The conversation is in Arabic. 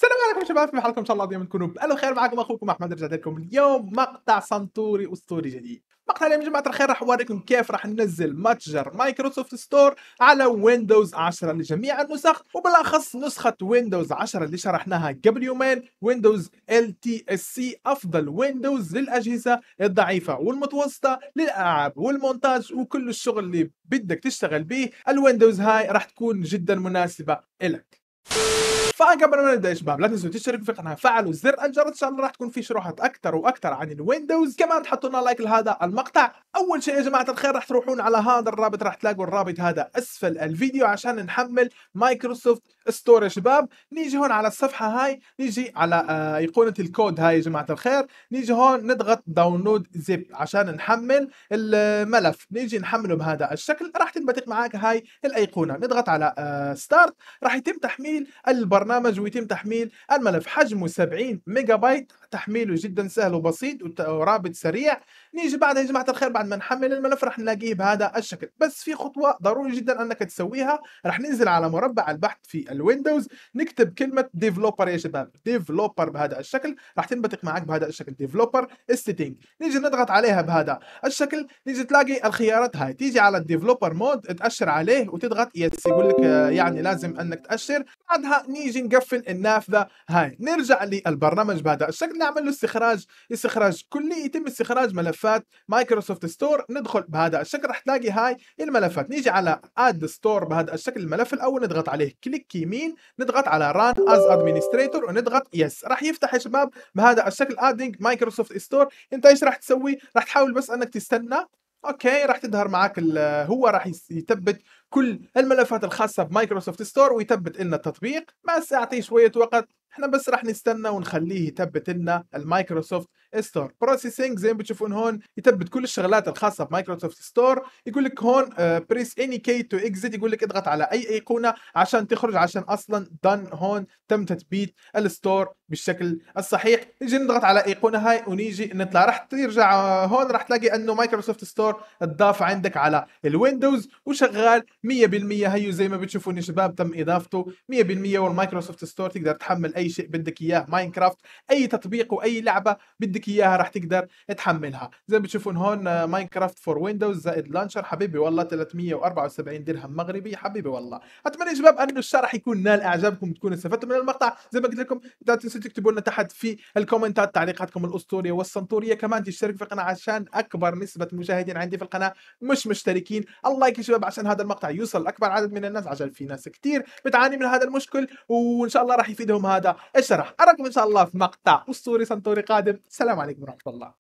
السلام عليكم شباب في حالكم ان شاء الله ديما تكونوا بالو خير معكم اخوكم احمد رجعت لكم اليوم مقطع سنتوري اسطوري جديد مقطع اليوم جماعه الخير راح اوريكم كيف راح ننزل متجر مايكروسوفت ستور على ويندوز 10 لجميع النسخ وبالاخص نسخه ويندوز 10 اللي شرحناها قبل يومين ويندوز ال تي اس سي افضل ويندوز للاجهزه الضعيفه والمتوسطه للالعاب والمونتاج وكل الشغل اللي بدك تشتغل به الويندوز هاي راح تكون جدا مناسبه لك فقبل ما نبدا يا شباب لا تنسوا تشتركوا في القناه فعلوا زر الجرس عشان راح تكون في شروحات اكثر واكثر عن الويندوز كمان تحطوا لنا لايك لهذا المقطع اول شيء يا جماعه الخير راح تروحون على هذا الرابط راح تلاقوا الرابط هذا اسفل الفيديو عشان نحمل مايكروسوفت ستور يا شباب نيجي هون على الصفحه هاي نيجي على ايقونه آه، الكود هاي يا جماعه الخير نيجي هون نضغط داونلود زيب عشان نحمل الملف نيجي نحمله بهذا الشكل راح تنبتق معك هاي الايقونه نضغط على ستارت آه، راح يتم تحميل البرنامج البرنامج ويتم تحميل الملف حجمه 70 ميجا بايت تحميله جدا سهل وبسيط ورابط سريع نيجي بعدها يا جماعه الخير بعد ما نحمل الملف راح نلاقيه بهذا الشكل بس في خطوه ضروري جدا انك تسويها راح ننزل على مربع البحث في الويندوز نكتب كلمه ديفلوبر يا شباب ديفلوبر بهذا الشكل راح تنبتق معك بهذا الشكل ديفلوبر ستينج نيجي نضغط عليها بهذا الشكل نيجي تلاقي الخيارات هاي تيجي على الديفلوبر مود تاشر عليه وتضغط يس يقول لك آه، يعني لازم انك تاشر بعدها نيجي نجي نقفل النافذه هاي نرجع للبرنامج بهذا الشكل نعمل له استخراج استخراج كلي يتم استخراج ملفات مايكروسوفت ستور ندخل بهذا الشكل رح تلاقي هاي الملفات نيجي على اد ستور بهذا الشكل الملف الاول نضغط عليه كليك يمين نضغط على ران از ادمنستريتور ونضغط يس راح يفتح يا شباب بهذا الشكل ادينج مايكروسوفت ستور انت ايش راح تسوي راح تحاول بس انك تستنى اوكي راح تظهر معك هو راح يثبت كل الملفات الخاصه بمايكروسوفت ستور ويثبت لنا التطبيق بس اعطيه شويه وقت احنا بس راح نستنى ونخليه يثبت لنا المايكروسوفت ستور بروسيسنج زي ما بتشوفون هون يثبت كل الشغلات الخاصه بمايكروسوفت ستور يقول لك هون بريس اني كي تو اكزيت يقول لك اضغط على اي ايقونه عشان تخرج عشان اصلا دن هون تم تثبيت الستور بالشكل الصحيح نجي نضغط على ايقونه هاي ونيجي نطلع راح ترجع آه، هون راح تلاقي انه مايكروسوفت ستور اتضاف عندك على الويندوز وشغال 100% هيو زي ما بتشوفون يا شباب تم اضافته 100% والمايكروسوفت ستور تقدر تحمل اي شيء بدك اياه ماينكرافت اي تطبيق واي لعبه بدك بدك اياها رح تقدر تحملها زي ما بتشوفون هون ماينكرافت فور ويندوز زائد لانشر حبيبي والله 374 درهم مغربي حبيبي والله اتمنى يا شباب انه الشرح يكون نال اعجابكم تكونوا استفدتوا من المقطع زي ما قلت لكم لا تنسوا تكتبوا لنا تحت في الكومنتات تعليقاتكم الاسطوريه والسنطوريه كمان تشتركوا في القناه عشان اكبر نسبه مشاهدين عندي في القناه مش مشتركين اللايك يا شباب عشان هذا المقطع يوصل لاكبر عدد من الناس عشان في ناس كثير بتعاني من هذا المشكل وان شاء الله راح يفيدهم هذا الشرح اراكم ان شاء الله في مقطع اسطوري سنطوري قادم سلام السلام عليكم ورحمه الله